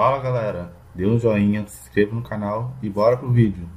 Fala galera, dê um joinha, se inscreva no canal e bora pro vídeo.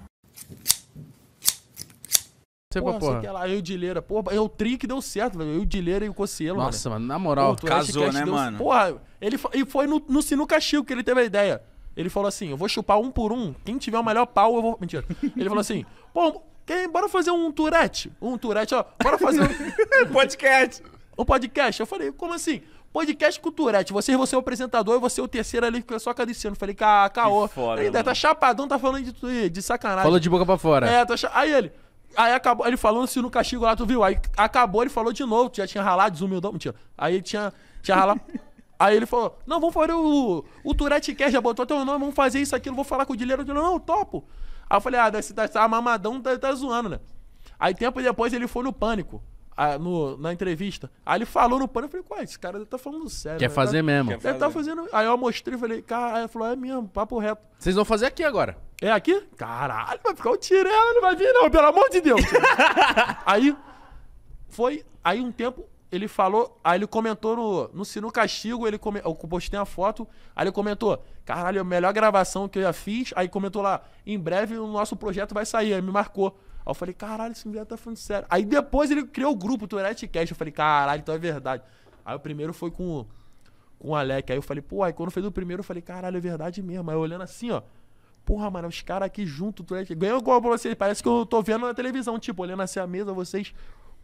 Sei porra, porra. Sei lá, eu e o Dileira. Porra, é o trio que deu certo, velho. Eu e o Dileira e o Cocielo, Nossa, mano, na moral. casou, né, deu... mano? Porra, ele foi, e foi no, no Sinuca Chico que ele teve a ideia. Ele falou assim, eu vou chupar um por um, quem tiver o melhor pau, eu vou... Mentira. Ele falou assim, pô, quem, bora fazer um turete. Um turete, ó. Bora fazer um... Podcast. O podcast? Eu falei, como assim? Podcast com o Culturete. Você, você é o apresentador e você é o terceiro ali que é só cadenciando Falei, ca caô. Foda, tá, tá chapadão, tá falando de, de sacanagem. Falou de boca pra fora. É, tá Aí ele. Aí acabou, ele falando se assim, no castigo lá, tu viu? Aí acabou, ele falou de novo, já tinha ralado, desumildão, mentira. Aí tinha, tinha ralado. Aí ele falou: Não, vamos fazer o. O Turete quer, já botou teu nome, vamos fazer isso, não vou falar com o Dileiro. Eu não, topo. Aí eu falei: Ah, você tá, a mamadão tá, tá zoando, né? Aí tempo depois ele foi no pânico a, no, na entrevista. Aí ele falou no pano, eu falei, uai, esse cara tá falando sério. Quer né? fazer mesmo. Quer tá fazer. tá fazendo. Aí eu mostrei, falei, cara, aí ele falou, é mesmo, papo reto. Vocês vão fazer aqui agora? É aqui? Caralho, vai ficar o um tirelo, não vai vir não, pelo amor de Deus. aí foi, aí um tempo, ele falou, aí ele comentou no, no Sino Castigo, ele come, eu postei a foto, aí ele comentou, caralho, é a melhor gravação que eu já fiz, aí comentou lá, em breve o nosso projeto vai sair, aí me marcou. Aí eu falei, caralho, esse moleque tá falando sério. Aí depois ele criou o grupo Tourette Cast, eu falei, caralho, então é verdade. Aí o primeiro foi com, com o Alec, aí eu falei, pô, aí quando fez o primeiro eu falei, caralho, é verdade mesmo. Aí olhando assim, ó, porra, mano, os caras aqui junto, Tourette, ganhou igual pra vocês, parece que eu tô vendo na televisão, tipo, olhando assim a mesa, vocês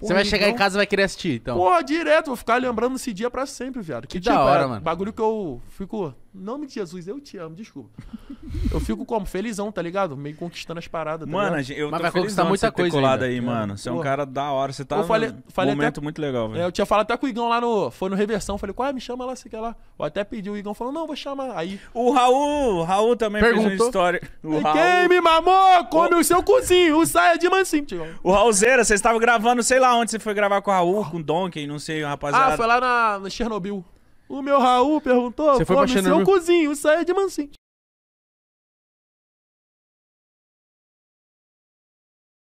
você vai chegar então... em casa e vai querer assistir, então. Porra, direto, vou ficar lembrando esse dia pra sempre, viado. Que, que tipo, da é hora, é, mano. Bagulho que eu fico nome de Jesus, eu te amo, desculpa. eu fico como? Felizão, tá ligado? Meio conquistando as paradas. Tá mano, ligado? eu Mas tô felizão muita você coisa colado aí, mano. Você é um cara da hora, você tá eu falei, falei momento até, muito legal, velho. É, eu tinha falado até com o Igão lá no. Foi no Reversão, falei, qual é? me chama lá, você quer é lá. Eu até pedi o Igão, falou, não, vou chamar. Aí. O Raul, o Raul também Perguntou. fez uma história. O Raul... Quem me mamou, come o, o seu cozinho, saia de mansinho, tio. O Raulzeira, vocês estavam gravando, sei lá onde você foi gravar com o Raul, com o Donkey, não sei, ah, rapaziada. Ah, foi lá na, na Chernobyl. O meu Raul perguntou, Você foi come, pra se eu cozinho, saia é de mansinho.